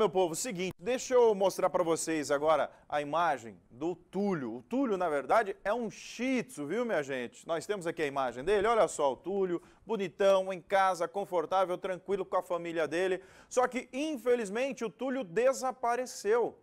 Meu povo, seguinte, deixa eu mostrar para vocês agora a imagem do Túlio. O Túlio, na verdade, é um shih viu, minha gente? Nós temos aqui a imagem dele, olha só o Túlio, bonitão, em casa, confortável, tranquilo com a família dele. Só que, infelizmente, o Túlio desapareceu.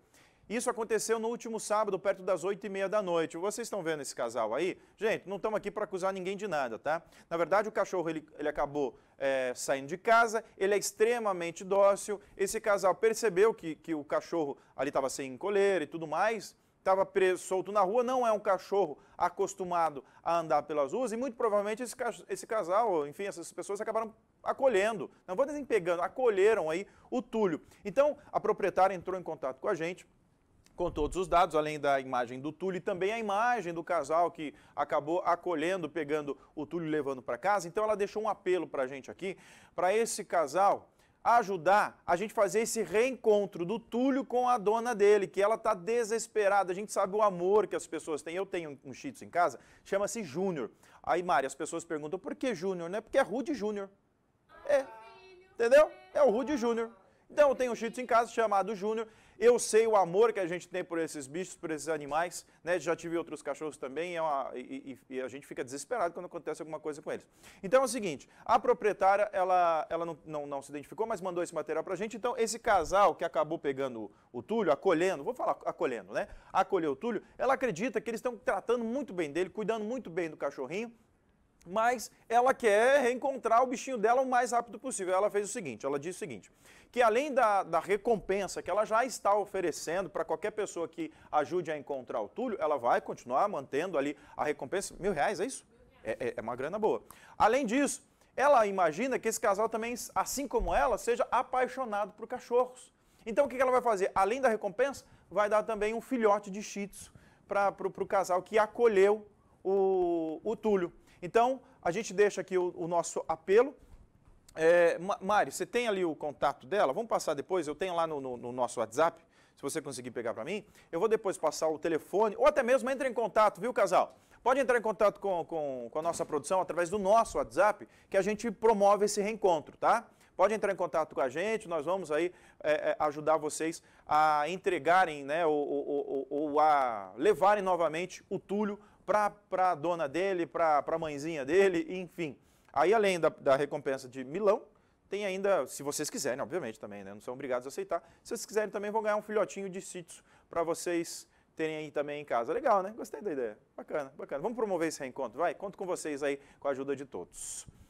Isso aconteceu no último sábado, perto das 8h30 da noite. Vocês estão vendo esse casal aí? Gente, não estamos aqui para acusar ninguém de nada, tá? Na verdade, o cachorro ele, ele acabou é, saindo de casa, ele é extremamente dócil. Esse casal percebeu que, que o cachorro ali estava sem coleira e tudo mais, estava preso, solto na rua. Não é um cachorro acostumado a andar pelas ruas e muito provavelmente esse, esse casal, enfim, essas pessoas acabaram acolhendo, não vou dizer pegando, acolheram aí o Túlio. Então, a proprietária entrou em contato com a gente, com todos os dados, além da imagem do Túlio e também a imagem do casal que acabou acolhendo, pegando o Túlio e levando para casa. Então ela deixou um apelo para a gente aqui, para esse casal ajudar a gente fazer esse reencontro do Túlio com a dona dele, que ela está desesperada. A gente sabe o amor que as pessoas têm. Eu tenho um chitos em casa, chama-se Júnior. Aí, Mari, as pessoas perguntam, por que Júnior? Não é porque é Rude Júnior. É, entendeu? É o Rude Júnior. Então, eu tenho um chitos em casa chamado Júnior eu sei o amor que a gente tem por esses bichos, por esses animais, né? Já tive outros cachorros também é uma, e, e, a gente fica desesperado quando acontece alguma coisa com eles. Então é o seguinte, a proprietária, ela, ela não, não, não se identificou, mas mandou esse material pra gente. Então esse casal que acabou pegando o, o Túlio, acolhendo, vou falar acolhendo, né? Acolheu o Túlio, ela acredita que eles estão tratando muito bem dele, cuidando muito bem do cachorrinho, mas ela quer reencontrar o bichinho dela o mais rápido possível. Ela fez o seguinte, ela disse o seguinte, que além da, da recompensa que ela já está oferecendo para qualquer pessoa que ajude a encontrar o Túlio, ela vai continuar mantendo ali a recompensa, mil reais, é isso? É, é, é uma grana boa. Além disso, ela imagina que esse casal também, assim como ela, seja apaixonado por cachorros. Então o que ela vai fazer? Além da recompensa, vai dar também um filhote de shih para o casal que acolheu o, o Túlio. Então, a gente deixa aqui o, o nosso apelo. É, Mari, você tem ali o contato dela? Vamos passar depois, eu tenho lá no, no, no nosso WhatsApp, se você conseguir pegar para mim. Eu vou depois passar o telefone, ou até mesmo entre em contato, viu, casal? Pode entrar em contato com, com, com a nossa produção através do nosso WhatsApp, que a gente promove esse reencontro, tá? pode entrar em contato com a gente, nós vamos aí é, é ajudar vocês a entregarem, né, ou, ou, ou, ou, a levarem novamente o Túlio para a dona dele, para a mãezinha dele, enfim. Aí, além da, da recompensa de milão, tem ainda, se vocês quiserem, obviamente também, né? Não são obrigados a aceitar. Se vocês quiserem também, vão ganhar um filhotinho de sítios para vocês terem aí também em casa. Legal, né? Gostei da ideia. Bacana, bacana. Vamos promover esse reencontro, vai? Conto com vocês aí, com a ajuda de todos.